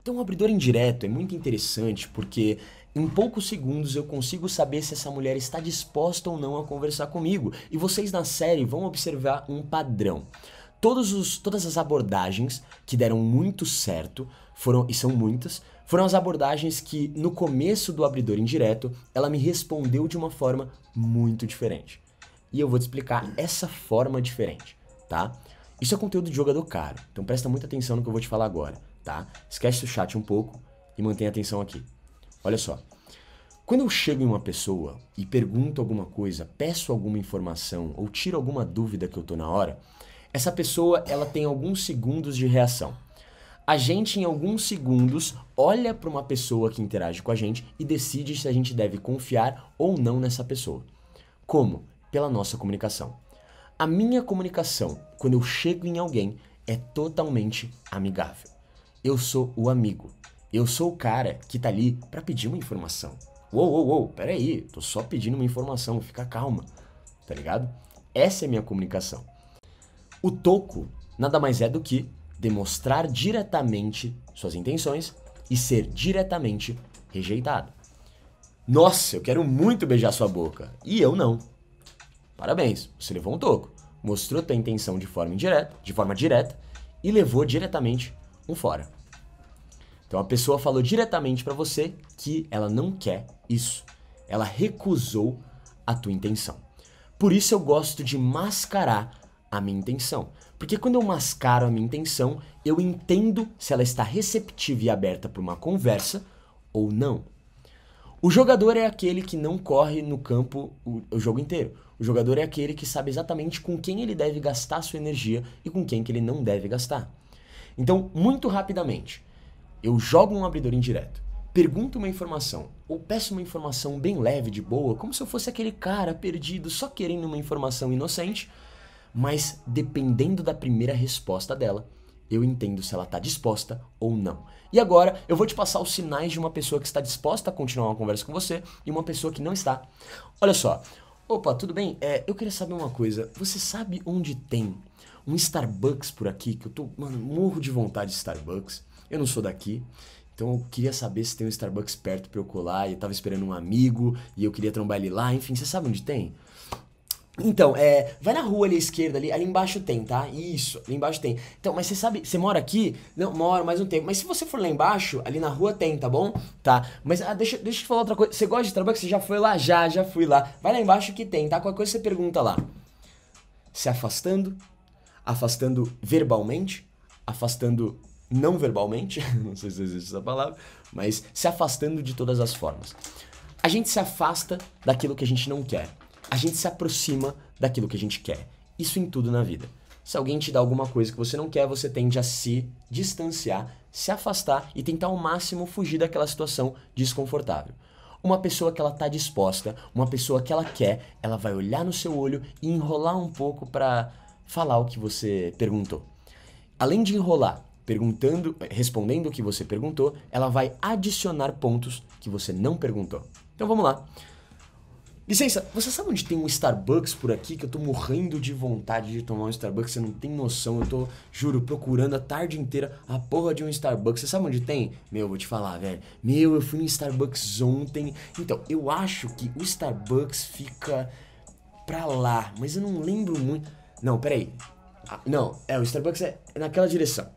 Então, o abridor indireto é muito interessante porque em poucos segundos eu consigo saber se essa mulher está disposta ou não a conversar comigo. E vocês na série vão observar um padrão. Todos os, todas as abordagens que deram muito certo foram, e são muitas, foram as abordagens que no começo do abridor indireto ela me respondeu de uma forma muito diferente e eu vou te explicar essa forma diferente, tá? Isso é conteúdo de jogador caro, então presta muita atenção no que eu vou te falar agora, tá? Esquece o chat um pouco e mantenha atenção aqui. Olha só. Quando eu chego em uma pessoa e pergunto alguma coisa, peço alguma informação ou tiro alguma dúvida que eu tô na hora, essa pessoa ela tem alguns segundos de reação. A gente em alguns segundos olha para uma pessoa que interage com a gente e decide se a gente deve confiar ou não nessa pessoa. Como? pela nossa comunicação. A minha comunicação, quando eu chego em alguém, é totalmente amigável. Eu sou o amigo. Eu sou o cara que tá ali para pedir uma informação. Uou, uou, uou, peraí, tô só pedindo uma informação, fica calma, tá ligado? Essa é a minha comunicação. O toco nada mais é do que demonstrar diretamente suas intenções e ser diretamente rejeitado. Nossa, eu quero muito beijar sua boca. E eu não. Parabéns, você levou um toco. Mostrou tua intenção de forma indireta, de forma direta e levou diretamente um fora. Então a pessoa falou diretamente para você que ela não quer isso. Ela recusou a tua intenção. Por isso eu gosto de mascarar a minha intenção. Porque quando eu mascaro a minha intenção, eu entendo se ela está receptiva e aberta para uma conversa ou não. O jogador é aquele que não corre no campo o, o, jogo inteiro. O jogador é aquele que sabe exatamente com quem ele deve gastar sua energia e com quem que ele não deve gastar. Então, muito rapidamente, eu jogo um abridor indireto, pergunto uma informação ou peço uma informação bem leve, de boa, como se eu fosse aquele cara perdido só querendo uma informação inocente, mas dependendo da primeira resposta dela, eu entendo se ela está disposta ou não. E agora eu vou te passar os sinais de uma pessoa que está disposta a continuar uma conversa com você e uma pessoa que não está. Olha só. Opa, tudo bem? É, eu queria saber uma coisa. Você sabe onde tem um Starbucks por aqui? Que eu tô, mano, morro de vontade de Starbucks. Eu não sou daqui. Então eu queria saber se tem um Starbucks perto pra eu colar. E eu tava esperando um amigo e eu queria trombar ele lá. Enfim, você sabe onde tem? Então, é, vai na rua ali à esquerda, ali, ali embaixo tem, tá? Isso, ali embaixo tem. Então, mas você sabe, você mora aqui? Não, moro mais um tempo. Mas se você for lá embaixo, ali na rua tem, tá bom? Tá. Mas ah, deixa, deixa eu te falar outra coisa. Você gosta de trabalho? Você já foi lá? Já, já fui lá. Vai lá embaixo que tem, tá? Qualquer coisa você pergunta lá. Se afastando, afastando verbalmente, afastando não verbalmente, não sei se existe essa palavra, mas se afastando de todas as formas. A gente se afasta daquilo que a gente não quer a gente se aproxima daquilo que a gente quer. Isso em tudo na vida. Se alguém te dá alguma coisa que você não quer, você tende a se distanciar, se afastar e tentar ao máximo fugir daquela situação desconfortável. Uma pessoa que ela está disposta, uma pessoa que ela quer, ela vai olhar no seu olho e enrolar um pouco para falar o que você perguntou. Além de enrolar, perguntando, respondendo o que você perguntou, ela vai adicionar pontos que você não perguntou. Então vamos lá. Licença, você sabe onde tem um Starbucks por aqui? Que eu tô morrendo de vontade de tomar um Starbucks, você não tem noção. Eu tô, juro, procurando a tarde inteira a porra de um Starbucks. Você sabe onde tem? Meu, vou te falar, velho. Meu, eu fui no Starbucks ontem. Então, eu acho que o Starbucks fica pra lá, mas eu não lembro muito. Não, peraí. Ah, não, é, o Starbucks é naquela direção.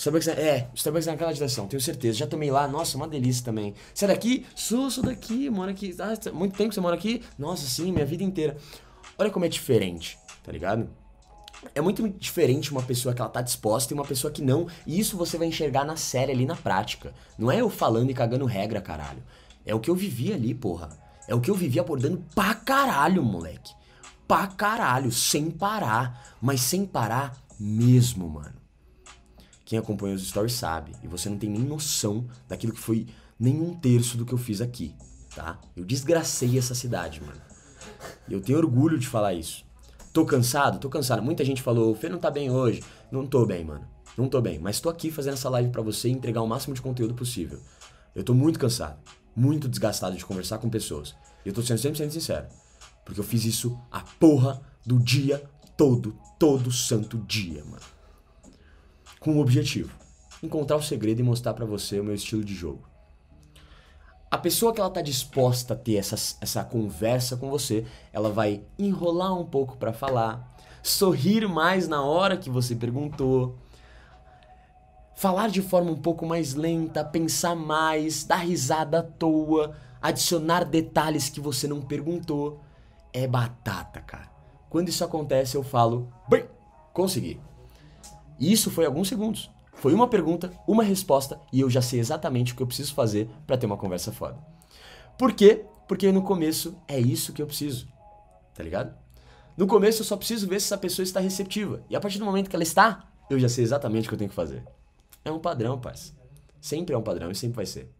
Starbucks é, Starbucks é naquela direção, tenho certeza. Já tomei lá, nossa, uma delícia também. Você é daqui? Sou, sou daqui, moro aqui. Ah, muito tempo que você mora aqui? Nossa, sim, minha vida inteira. Olha como é diferente, tá ligado? É muito diferente uma pessoa que ela tá disposta e uma pessoa que não. E isso você vai enxergar na série ali na prática. Não é eu falando e cagando regra, caralho. É o que eu vivi ali, porra. É o que eu vivi abordando pra caralho, moleque. Pra caralho, sem parar. Mas sem parar mesmo, mano. Quem acompanha os stories sabe, e você não tem nem noção daquilo que foi nenhum terço do que eu fiz aqui, tá? Eu desgracei essa cidade, mano. Eu tenho orgulho de falar isso. Tô cansado? Tô cansado. Muita gente falou, o Fê não tá bem hoje. Não tô bem, mano. Não tô bem, mas tô aqui fazendo essa live para você e entregar o máximo de conteúdo possível. Eu tô muito cansado, muito desgastado de conversar com pessoas. E eu tô sendo sempre sincero, porque eu fiz isso a porra do dia todo, todo santo dia, mano com um objetivo: encontrar o segredo e mostrar para você o meu estilo de jogo. A pessoa que ela está disposta a ter essa, essa conversa com você, ela vai enrolar um pouco para falar, sorrir mais na hora que você perguntou, falar de forma um pouco mais lenta, pensar mais, dar risada à toa, adicionar detalhes que você não perguntou. É batata, cara. Quando isso acontece, eu falo, bem, consegui. E isso foi alguns segundos. Foi uma pergunta, uma resposta e eu já sei exatamente o que eu preciso fazer para ter uma conversa foda. Por quê? Porque no começo é isso que eu preciso. Tá ligado? No começo eu só preciso ver se essa pessoa está receptiva. E a partir do momento que ela está, eu já sei exatamente o que eu tenho que fazer. É um padrão, parça. Sempre é um padrão e sempre vai ser.